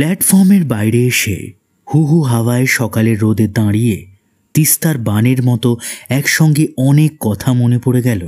প্ল্যাটফর্মের বাইরে এসে হুহু হাওয়ায় সকালের রোদে দাঁড়িয়ে তিস্তার বানের মতো একসঙ্গে অনেক কথা মনে পড়ে গেল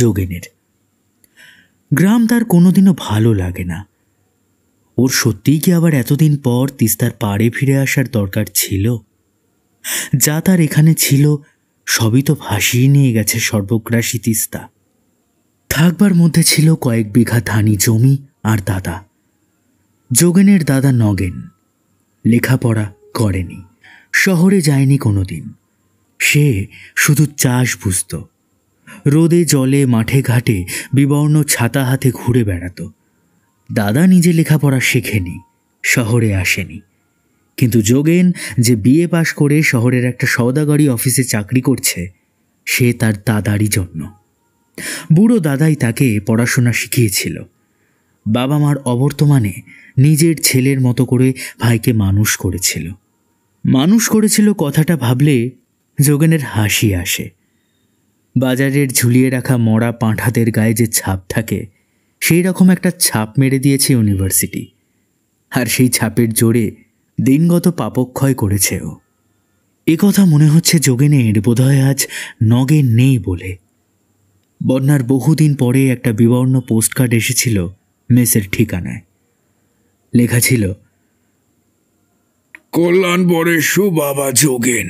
যোগেনের গ্রাম তার কোনোদিনও ভালো লাগে না ওর সত্যিই কি আবার এতদিন পর তিস্তার পাড়ে ফিরে আসার দরকার ছিল যা তার এখানে ছিল সবই তো ভাসিয়ে নিয়ে গেছে সর্বগ্রাসী তিস্তা থাকবার মধ্যে ছিল কয়েক বিঘা ধানি জমি আর দাদা যোগেনের দাদা নগেন লেখাপড়া করেনি শহরে যায়নি কোনো দিন সে শুধু চাষ বুঝত রোদে জলে মাঠে ঘাটে বিবর্ণ ছাতা হাতে ঘুরে বেড়াতো দাদা নিজে লেখাপড়া শেখেনি শহরে আসেনি কিন্তু যোগেন যে বিএ পাশ করে শহরের একটা সৌদাগরি অফিসে চাকরি করছে সে তার দাদারই জন্য বুড়ো দাদাই তাকে পড়াশোনা শিখিয়েছিল বাবা মার অবর্তমানে নিজের ছেলের মতো করে ভাইকে মানুষ করেছিল মানুষ করেছিল কথাটা ভাবলে যোগেনের হাসি আসে বাজারের ঝুলিয়ে রাখা মরা পাঁঠাদের গায়ে যে ছাপ থাকে সেই রকম একটা ছাপ মেরে দিয়েছে ইউনিভার্সিটি আর সেই ছাপের জোরে দিনগত পাপক্ষয় করেছে ও কথা মনে হচ্ছে যোগেনের বোধহয় আজ নগে নেই বলে বন্যার বহুদিন পরে একটা বিবর্ণ পোস্টকার্ড এসেছিল মেসের ঠিকানায় লেখা ছিল কল্যাণ কল্যাণপরেশু বাবা যোগেন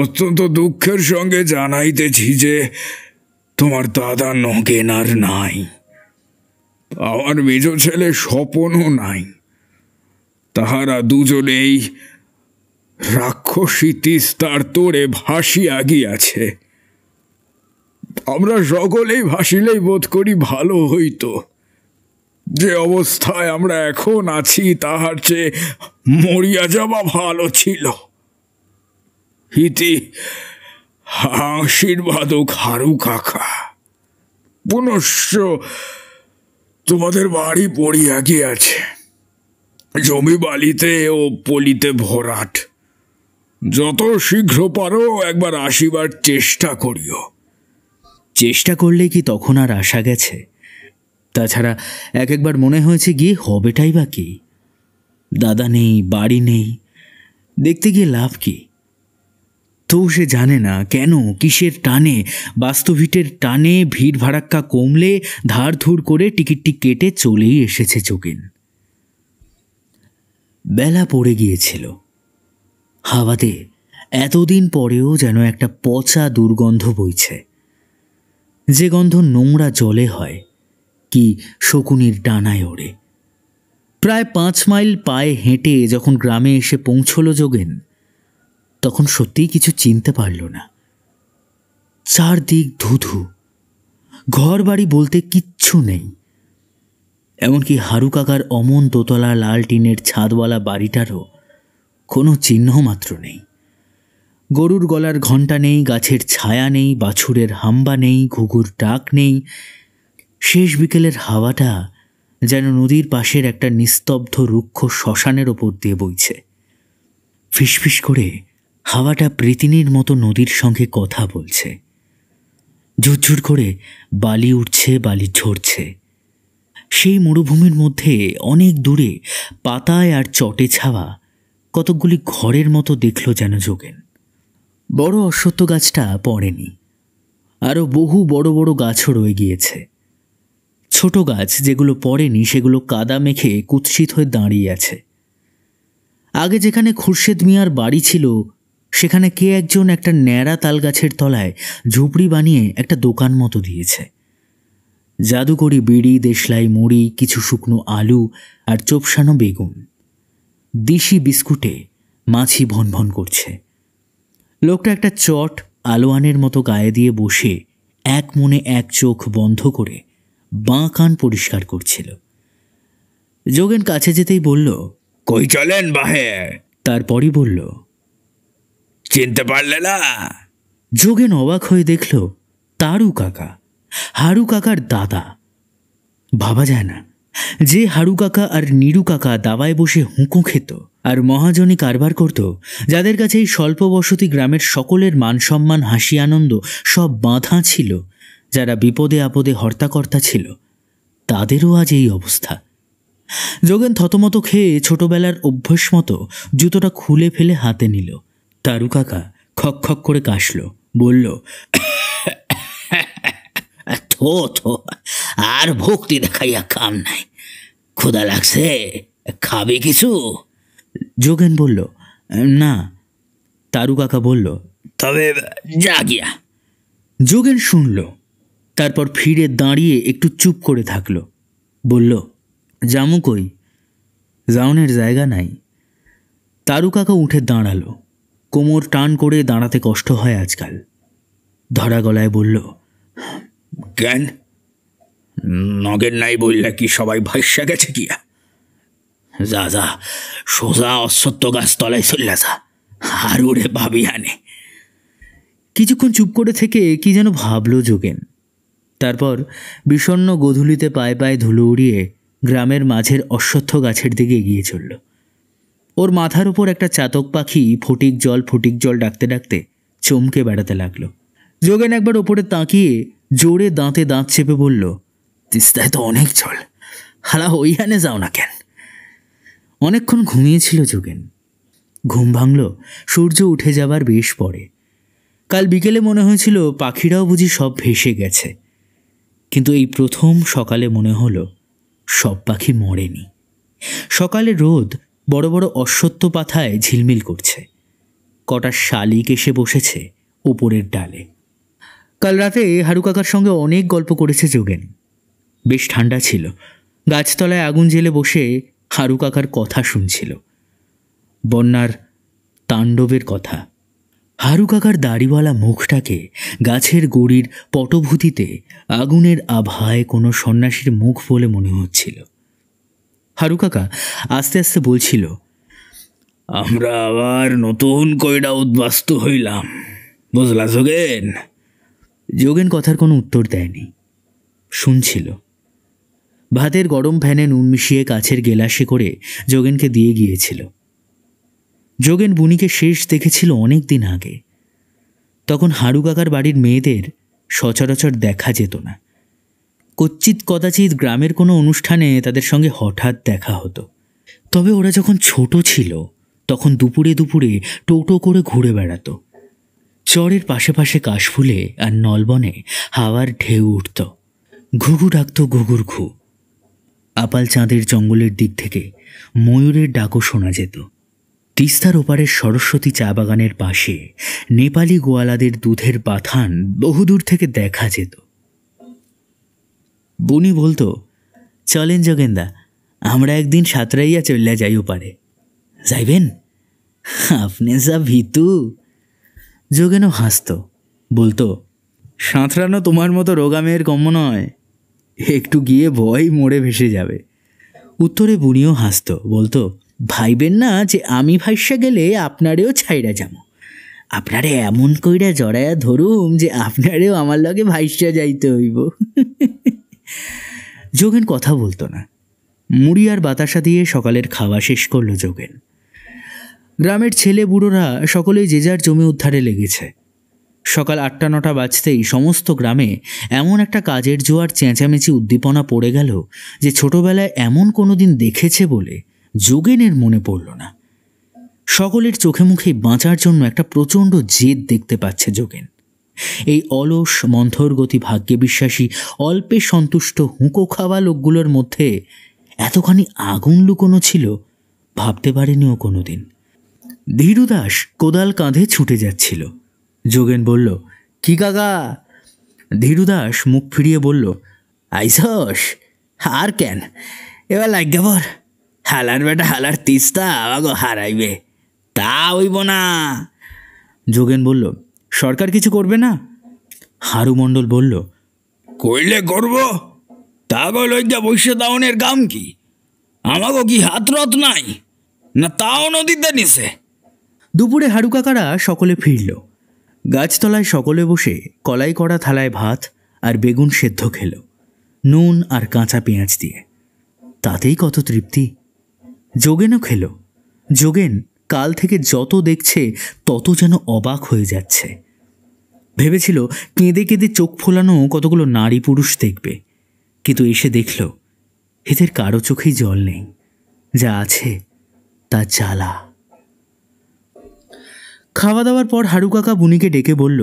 অত্যন্ত দুঃখের সঙ্গে জানাইতেছি যে তোমার দাদা নগেন আর নাই আমার মেজ ছেলে স্বপনও নাই তাহারা দুজনেই রাক্ষসী তিস্তার তোরে ভাসিয়া গিয়াছে আমরা সকলেই ভাসিলেই বোধ করি ভালো হইতো যে অবস্থায় আমরা এখন আছি তাহার চেয়ে মরিয়া যাওয়া ভালো ছিল ইতি আশীর্বাদক হারু কাকা পুনশ্চ তোমাদের বাড়ি পড়িয়া গিয়াছে জমি বালিতে ও পলিতে ভরাট যত শীঘ্র পারো একবার আসিবার চেষ্টা করিও চেষ্টা করলে কি তখন আর আসা গেছে তাছাড়া এক একবার মনে হয়েছে গিয়ে হবেটাই বা কি দাদা নেই বাড়ি নেই দেখতে গিয়ে লাভ কি তো সে জানে না কেন কিসের টানে বাস্তুভিটের টানে ভিড় ভাড়াক্কা কমলে ধার ধুর করে টিকিটটি কেটে চলেই এসেছে চোখেন বেলা পড়ে গিয়েছিল হাওয়াতে এতদিন পরেও যেন একটা পচা দুর্গন্ধ বইছে যে গন্ধ নোংরা জলে হয় পাখি শকুনির ডানায় ওড়ে প্রায় পাঁচ মাইল পায়ে হেঁটে যখন গ্রামে এসে পৌঁছল যোগেন তখন সত্যিই কিছু চিনতে পারল না চারদিক ধুধু ঘর বাড়ি বলতে কিচ্ছু নেই এমনকি হারু কাকার অমন দোতলা লাল টিনের ছাদওয়ালা বাড়িটারও কোনো চিহ্ন মাত্র নেই গরুর গলার ঘণ্টা নেই গাছের ছায়া নেই বাছুরের হাম্বা নেই ঘুঘুর ডাক নেই শেষ বিকেলের হাওয়াটা যেন নদীর পাশের একটা নিস্তব্ধ রুক্ষ শ্মশানের ওপর দিয়ে বইছে ফিসফিস করে হাওয়াটা প্রীতিনীর মতো নদীর সঙ্গে কথা বলছে ঝুরঝুর করে বালি উঠছে বালি ঝরছে সেই মরুভূমির মধ্যে অনেক দূরে পাতায় আর চটে ছাওয়া কতকগুলি ঘরের মতো দেখল যেন যোগেন বড় অশ্বত্থ গাছটা পড়েনি আরও বহু বড় বড় গাছও রয়ে গিয়েছে ছোট গাছ যেগুলো পড়েনি সেগুলো কাদা মেখে কুৎসিত হয়ে দাঁড়িয়ে আছে আগে যেখানে খুরশেদ মিয়ার বাড়ি ছিল সেখানে কে একজন একটা ন্যাড়া তাল গাছের তলায় ঝুপড়ি বানিয়ে একটা দোকান মতো দিয়েছে জাদুকরি বিড়ি দেশলাই মুড়ি কিছু শুকনো আলু আর চোপসানো বেগুন দেশি বিস্কুটে মাছি ভনভন করছে লোকটা একটা চট আলোয়ানের মতো গায়ে দিয়ে বসে এক মনে এক চোখ বন্ধ করে বাঁ কান পরিষ্কার করছিল যোগেন কাছে যেতেই বলল কই চলেন বাহে তারপরই বলল চিনতে পারলে না যোগেন অবাক হয়ে দেখল তারু কাকা হারু কাকার দাদা ভাবা যায় না যে হারু কাকা আর নিরু কাকা দাবায় বসে হুঁকো খেত আর মহাজনী কারবার করত যাদের কাছে এই স্বল্প বসতি গ্রামের সকলের মানসম্মান হাসি আনন্দ সব বাঁধা ছিল যারা বিপদে আপদে হর্তাকর্তা ছিল তাদেরও আজ এই অবস্থা যোগেন থতমত খেয়ে ছোটবেলার অভ্যেস মতো জুতোটা খুলে ফেলে হাতে নিল তারু কাকা খক খক করে কাশল বলল থো থো আর ভক্তি দেখাইয়া কাম নাই ক্ষুদা লাগছে খাবে কিছু যোগেন বলল না তারু কাকা বলল তবে যা গিয়া যোগেন শুনল তারপর ফিরে দাঁড়িয়ে একটু চুপ করে থাকল বলল জামু কই জাউনের জায়গা নাই তারু কাকা উঠে দাঁড়ালো কোমর টান করে দাঁড়াতে কষ্ট হয় আজকাল ধরা গলায় বলল জ্ঞান নগের নাই বললে কি সবাই ভাইসা গেছে কিয়া যা যা সোজা অশ্বত্ব গাছ তলায় চললা যা আর উড়ে ভাবি আনে কিছুক্ষণ চুপ করে থেকে কি যেন ভাবলো যোগেন তারপর বিষণ্ন গোধূলিতে পায়ে পায়ে ধুলো উড়িয়ে গ্রামের মাঝের অশ্বত্থ গাছের দিকে এগিয়ে চলল ওর মাথার উপর একটা চাতক পাখি ফটিক জল ফটিক জল ডাকতে ডাকতে চমকে বেড়াতে লাগলো যোগেন একবার ওপরে তাকিয়ে জোরে দাঁতে দাঁত চেপে বলল তিস্তায় তো অনেক জল হালা ওইখানে যাও না কেন অনেকক্ষণ ঘুমিয়েছিল যোগেন ঘুম ভাঙল সূর্য উঠে যাবার বেশ পরে কাল বিকেলে মনে হয়েছিল পাখিরাও বুঝি সব ভেসে গেছে কিন্তু এই প্রথম সকালে মনে হলো সব পাখি মরেনি সকালে রোদ বড় বড় অশ্বত্ব পাথায় ঝিলমিল করছে কটা শালিক এসে বসেছে ওপরের ডালে কাল রাতে হারু কাকার সঙ্গে অনেক গল্প করেছে যোগেন বেশ ঠান্ডা ছিল গাছতলায় আগুন জেলে বসে হারু কাকার কথা শুনছিল বন্যার তাণ্ডবের কথা হারু কাকার দাড়িওয়ালা মুখটাকে গাছের গড়ির পটভূতিতে আগুনের আভায় কোনো সন্ন্যাসীর মুখ বলে মনে হচ্ছিল হারু কাকা আস্তে আস্তে বলছিল আমরা আবার নতুন কইডা উদ্বাস্ত হইলাম বুঝলা যোগেন যোগেন কথার কোনো উত্তর দেয়নি শুনছিল ভাতের গরম ফ্যানে নুন মিশিয়ে কাছের গেলাসে করে যোগেনকে দিয়ে গিয়েছিল যোগেন বুনিকে শেষ দেখেছিল অনেক দিন আগে তখন হাড়ু কাকার বাড়ির মেয়েদের সচরাচর দেখা যেত না কচ্চিত কদাচিত গ্রামের কোনো অনুষ্ঠানে তাদের সঙ্গে হঠাৎ দেখা হতো তবে ওরা যখন ছোট ছিল তখন দুপুরে দুপুরে টোটো করে ঘুরে বেড়াতো চরের পাশে পাশে কাশফুলে আর নলবনে হাওয়ার ঢেউ উঠত ঘুঘু ডাকত ঘুঘুর ঘু আপাল চাঁদের জঙ্গলের দিক থেকে ময়ূরের ডাকও শোনা যেত তিস্তার ওপারের সরস্বতী চা বাগানের পাশে নেপালি গোয়ালাদের দুধের বাথান বহুদূর থেকে দেখা যেত বুনি বলতো চলেন যোগেন্দা আমরা একদিন সাঁতরাইয়া চল্লা যাই ওপারে যাইবেন আপনি যা ভিতু যোগেন হাসত বলতো সাঁতরানো তোমার মতো রোগা মেয়ের কম্য নয় একটু গিয়ে ভয় মোড়ে ভেসে যাবে উত্তরে বুনিও হাসত বলতো ভাইবেন না যে আমি ভাইসা গেলে আপনারেও ছাইরা যাবো আপনারে এমন কইরা জড়ায়া ধরুম যে আপনারেও আমার লগে ভাইসা যাইতে হইব যোগেন কথা বলতো না মুড়ি আর বাতাসা দিয়ে সকালের খাওয়া শেষ করল যোগেন গ্রামের ছেলে বুড়োরা সকলেই যে যার জমি উদ্ধারে লেগেছে সকাল আটটা নটা বাজতেই সমস্ত গ্রামে এমন একটা কাজের জোয়ার চেঁচামেচি উদ্দীপনা পড়ে গেল যে ছোটবেলায় এমন কোনো দিন দেখেছে বলে যোগেনের মনে পড়ল না সকলের চোখে মুখে বাঁচার জন্য একটা প্রচণ্ড জেদ দেখতে পাচ্ছে যোগেন এই অলস মন্থরগতি ভাগ্যে বিশ্বাসী অল্পে সন্তুষ্ট হুঁকো খাওয়া লোকগুলোর মধ্যে এতখানি আগুন লুকোনো ছিল ভাবতে পারেনি ও কোনোদিন ধীরুদাস কোদাল কাঁধে ছুটে যাচ্ছিল যোগেন বলল কি কাকা ধীরুদাস মুখ ফিরিয়ে বলল আইসস আর কেন এবার লাগ হালার বেটা হালার তিস্তা আমাকে হারাইবে তা হইব না যোগেন বলল সরকার কিছু করবে না হারু মণ্ডল বলল কইলে করব তাগো লজ্জা বৈশ্য দাওনের গাম কি আমাগো কি হাত রত নাই না তাও নদীতে নিছে দুপুরে হারু কাকারা সকলে ফিরল গাছতলায় সকলে বসে কলাই করা থালায় ভাত আর বেগুন সেদ্ধ খেল নুন আর কাঁচা পেঁয়াজ দিয়ে তাতেই কত তৃপ্তি যোগেনও খেল যোগেন কাল থেকে যত দেখছে তত যেন অবাক হয়ে যাচ্ছে ভেবেছিল কেঁদে কেঁদে চোখ ফোলানো কতগুলো নারী পুরুষ দেখবে কিন্তু এসে দেখল এদের কারো চোখেই জল নেই যা আছে তা জ্বালা খাওয়া দাওয়ার পর হারু কাকা বুনিকে ডেকে বলল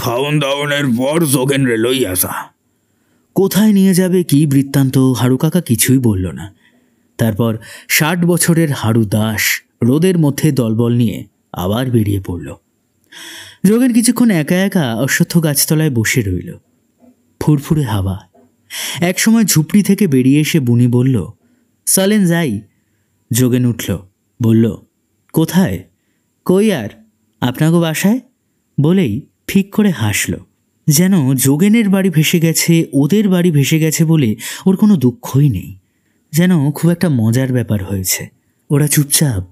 খাওয়ন দাওয়ানের পর যোগেন রে লই আসা কোথায় নিয়ে যাবে কি বৃত্তান্ত হারু কাকা কিছুই বলল না তারপর ষাট বছরের হাড়ু দাস রোদের মধ্যে দলবল নিয়ে আবার বেরিয়ে পড়ল যোগেন কিছুক্ষণ একা একা অশ্বত্থ গাছতলায় বসে রইল ফুরফুরে হাওয়া এক সময় ঝুপড়ি থেকে বেরিয়ে এসে বুনি বলল সলেন যাই যোগেন উঠল বলল কোথায় কই আর আপনাকে বাসায় বলেই ফিক করে হাসল যেন যোগেনের বাড়ি ভেসে গেছে ওদের বাড়ি ভেসে গেছে বলে ওর কোনো দুঃখই নেই যেন খুব একটা মজার ব্যাপার হয়েছে ওরা চুপচাপ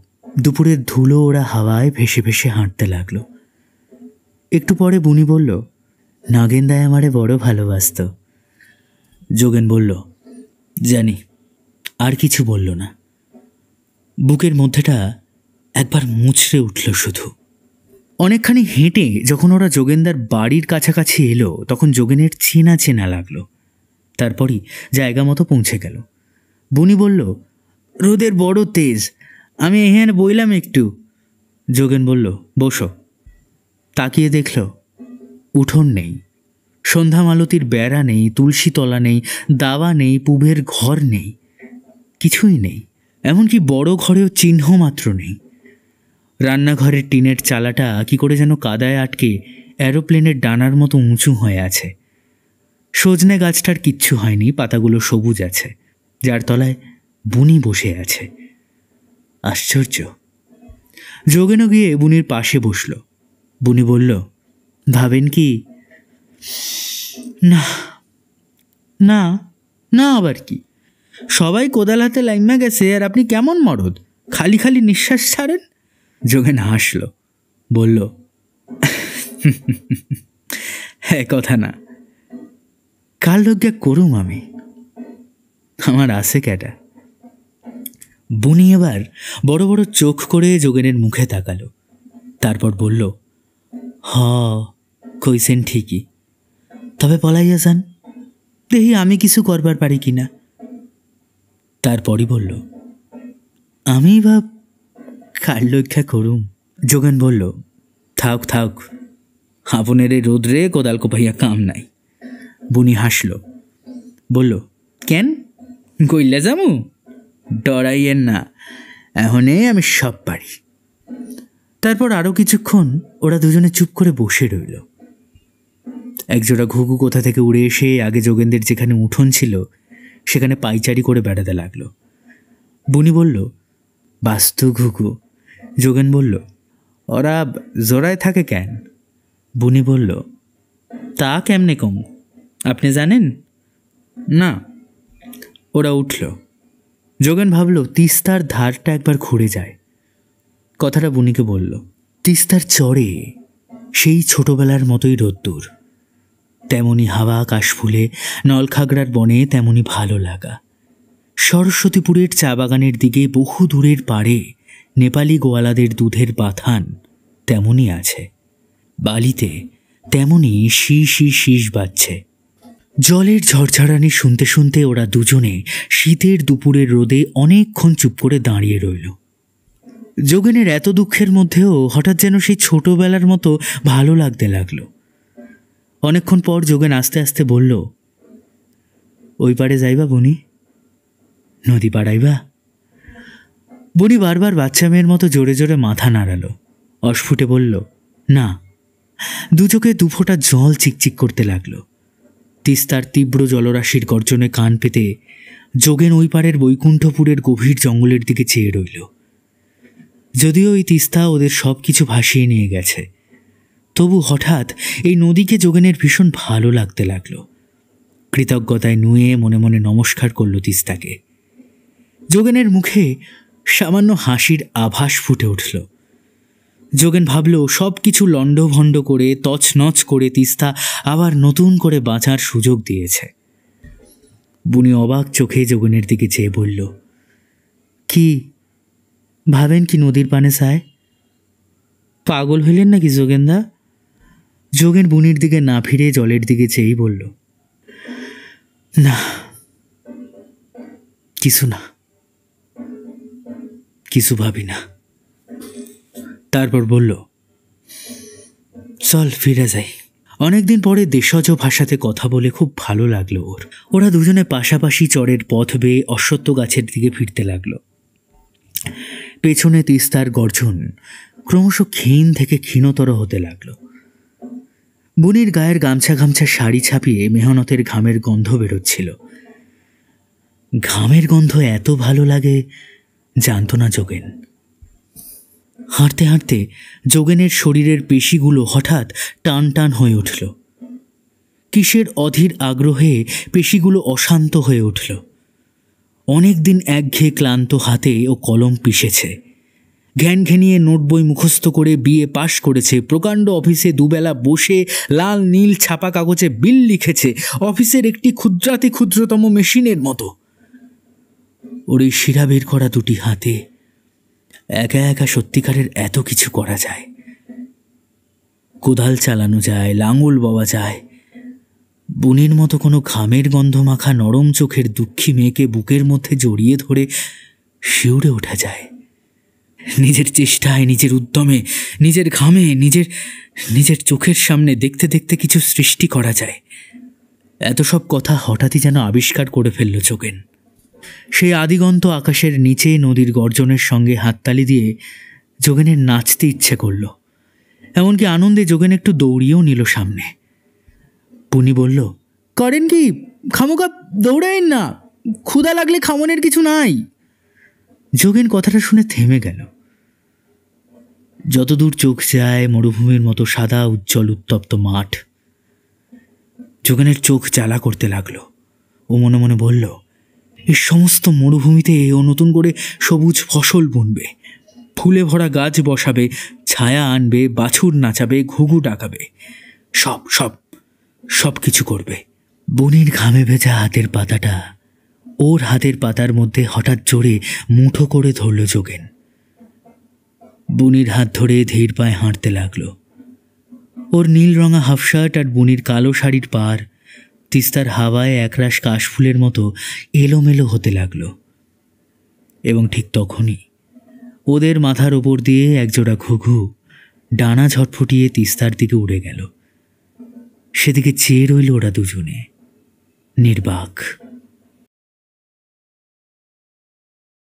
দুপুরের ধুলো ওরা হাওয়ায় ভেসে ভেসে হাঁটতে লাগলো একটু পরে বুনি বলল নাগেন্দায় আমারে বড় ভালোবাসত যোগেন বলল জানি আর কিছু বলল না বুকের মধ্যেটা একবার মুচড়ে উঠল শুধু অনেকখানি হেঁটে যখন ওরা যোগেনদার বাড়ির কাছাকাছি এলো তখন যোগেনের চেনা চেনা লাগলো তারপরই জায়গা মতো পৌঁছে গেল বুনি বলল রোদের বড় তেজ আমি এখানে বইলাম একটু যোগেন বলল বসো তাকিয়ে দেখল উঠোন নেই সন্ধ্যা মালতির বেড়া নেই তুলসী তলা নেই দাওয়া নেই পুবের ঘর নেই কিছুই নেই এমনকি বড় ঘরেও চিহ্ন মাত্র নেই রান্নাঘরের টিনের চালাটা কি করে যেন কাদায় আটকে অ্যারোপ্লেনের ডানার মতো উঁচু হয়ে আছে সজনে গাছটার কিচ্ছু হয়নি পাতাগুলো সবুজ আছে যার তলায় বুনি বসে আছে আশ্চর্য যোগেনও গিয়ে বুনির পাশে বসল বুনি বলল ভাবেন কি না না না আবার কি সবাই কোদাল হাতে লাইমা গেছে আর আপনি কেমন মরদ খালি খালি নিঃশ্বাস ছাড়েন যোগেন হাসল বলল হ্যাঁ কথা না কাল লজ্ঞা করুম আমি আমার আছে ক্যাটা বুনি এবার বড় বড় চোখ করে যোগেনের মুখে তাকালো তারপর বলল হ কইছেন ঠিকই তবে পলাইয়া যান দেখি আমি কিছু করবার পারি কি না তারপরই বলল আমি বা কার লক্ষা করুম যোগেন বলল থাক থাক হাবনের রোদ্রে কোদাল কোপাইয়া কাম নাই বুনি হাসল বলল কেন গইল্লা যামু ডরাইয়েন না এহনে আমি সব পারি তারপর আরও কিছুক্ষণ ওরা দুজনে চুপ করে বসে রইল একজোড়া ঘুঘু কোথা থেকে উড়ে এসে আগে যোগেন্দ্রের যেখানে উঠোন ছিল সেখানে পাইচারি করে বেড়াতে লাগল বুনি বলল বাস্তু ঘুঘু যোগেন বলল ওরা জোড়ায় থাকে কেন বুনি বলল তা কেমনে কম আপনি জানেন না ওরা উঠল যোগান ভাবল তিস্তার ধারটা একবার ঘুরে যায় কথাটা বুনিকে বলল তিস্তার চড়ে সেই ছোটবেলার মতোই রোদ্দুর তেমনি হাওয়া আকাশ ফুলে নলখাগড়ার বনে তেমনি ভালো লাগা সরস্বতীপুরের চা বাগানের দিকে বহু দূরের পাড়ে নেপালি গোয়ালাদের দুধের বাথান তেমনই আছে বালিতে তেমনি শি শি শীষ বাজছে জলের ঝরঝরানি শুনতে শুনতে ওরা দুজনে শীতের দুপুরের রোদে অনেকক্ষণ চুপ করে দাঁড়িয়ে রইল যোগেনের এত দুঃখের মধ্যেও হঠাৎ যেন সেই ছোটবেলার মতো ভালো লাগতে লাগলো অনেকক্ষণ পর যোগেন আস্তে আস্তে বলল ওই পারে যাইবা বনি নদী পাড়াইবা বনি বারবার বাচ্চা মেয়ের মতো জোরে জোরে মাথা নাড়ালো অস্ফুটে বলল না দু দুফোটা জল চিকচিক করতে লাগলো তিস্তার তীব্র জলরাশির গর্জনে কান পেতে যোগেন ওই পারের বৈকুণ্ঠপুরের গভীর জঙ্গলের দিকে চেয়ে রইল যদিও এই তিস্তা ওদের সব কিছু ভাসিয়ে নিয়ে গেছে তবু হঠাৎ এই নদীকে যোগেনের ভীষণ ভালো লাগতে লাগলো কৃতজ্ঞতায় নুয়ে মনে মনে নমস্কার করল তিস্তাকে যোগেনের মুখে সামান্য হাসির আভাস ফুটে উঠল যোগেন ভাবল সব কিছু লণ্ডভণ্ড করে তছনছ করে তিস্তা আবার নতুন করে বাঁচার সুযোগ দিয়েছে বুনি অবাক চোখে যোগনের দিকে চেয়ে বলল কি ভাবেন কি নদীর পানে সায় পাগল হইলেন নাকি যোগেনদা যোগেন বুনির দিকে না ফিরে জলের দিকে চেয়েই বলল না কিছু না কিছু ভাবি না তারপর বলল চল ফিরে যাই অনেকদিন পরে দেশজ ভাষাতে কথা বলে খুব ভালো লাগলো ওর ওরা দুজনে পাশাপাশি চরের পথ বেয়ে অশ্বত্থ গাছের দিকে ফিরতে লাগলো পেছনে তিস্তার গর্জন ক্রমশ ক্ষীণ থেকে ক্ষীণতর হতে লাগলো বুনির গায়ের গামছা গামছা শাড়ি ছাপিয়ে মেহনতের ঘামের গন্ধ বেরোচ্ছিল ঘামের গন্ধ এত ভালো লাগে জানত না যোগেন হাঁটতে হাঁটতে যোগেনের শরীরের পেশিগুলো হঠাৎ টান টান হয়ে উঠল কিসের অধীর আগ্রহে পেশিগুলো অশান্ত হয়ে উঠল অনেক দিন একঘেয়ে ক্লান্ত হাতে ও কলম পিষেছে ঘ্যান ঘেনিয়ে নোট বই মুখস্থ করে বিয়ে পাশ করেছে প্রকাণ্ড অফিসে দুবেলা বসে লাল নীল ছাপা কাগজে বিল লিখেছে অফিসের একটি ক্ষুদ্রাতি ক্ষুদ্রতম মেশিনের মতো ওর এই শিরা বের করা দুটি হাতে একা একা সত্যিকারের এত কিছু করা যায় কোদাল চালানো যায় লাঙল বাওয়া যায় বনের মতো কোনো ঘামের গন্ধ মাখা নরম চোখের দুঃখী মেয়েকে বুকের মধ্যে জড়িয়ে ধরে শিউরে ওঠা যায় নিজের চেষ্টায় নিজের উদ্যমে নিজের ঘামে নিজের নিজের চোখের সামনে দেখতে দেখতে কিছু সৃষ্টি করা যায় এত সব কথা হঠাৎই যেন আবিষ্কার করে ফেলল চোখেন সেই আদিগন্ত আকাশের নিচে নদীর গর্জনের সঙ্গে হাততালি দিয়ে যোগেনের নাচতে ইচ্ছে করল এমনকি আনন্দে যোগেন একটু দৌড়িয়েও নিল সামনে পুনি বলল করেন কি খামোকা দৌড়াইন না ক্ষুদা লাগলে খামনের কিছু নাই যোগেন কথাটা শুনে থেমে গেল যতদূর চোখ যায় মরুভূমির মতো সাদা উজ্জ্বল উত্তপ্ত মাঠ যোগেনের চোখ জ্বালা করতে লাগলো ও মনে মনে বলল এ সমস্ত মরুভূমিতে ও নতুন করে সবুজ ফসল বুনবে ফুলে ভরা গাছ বসাবে ছায়া আনবে বাছুর নাচাবে ঘুঘু ডাকাবে সব সব সব কিছু করবে বনির ঘামে ভেজা হাতের পাতাটা ওর হাতের পাতার মধ্যে হঠাৎ জোরে মুঠো করে ধরল যোগেন বুনির হাত ধরে ধীর পায়ে হাঁটতে লাগল ওর নীল রঙা হাফশার্ট আর বুনির কালো শাড়ির পাড় তিস্তার হাওয়ায় একরাশ কাশফুলের মতো এলোমেলো হতে লাগল এবং ঠিক তখনই ওদের মাথার ওপর দিয়ে একজোড়া ঘুঘু ডানা ঝটফুটিয়ে তিস্তার দিকে উড়ে গেল সেদিকে চেয়ে রইল ওরা দুজনে নির্বাক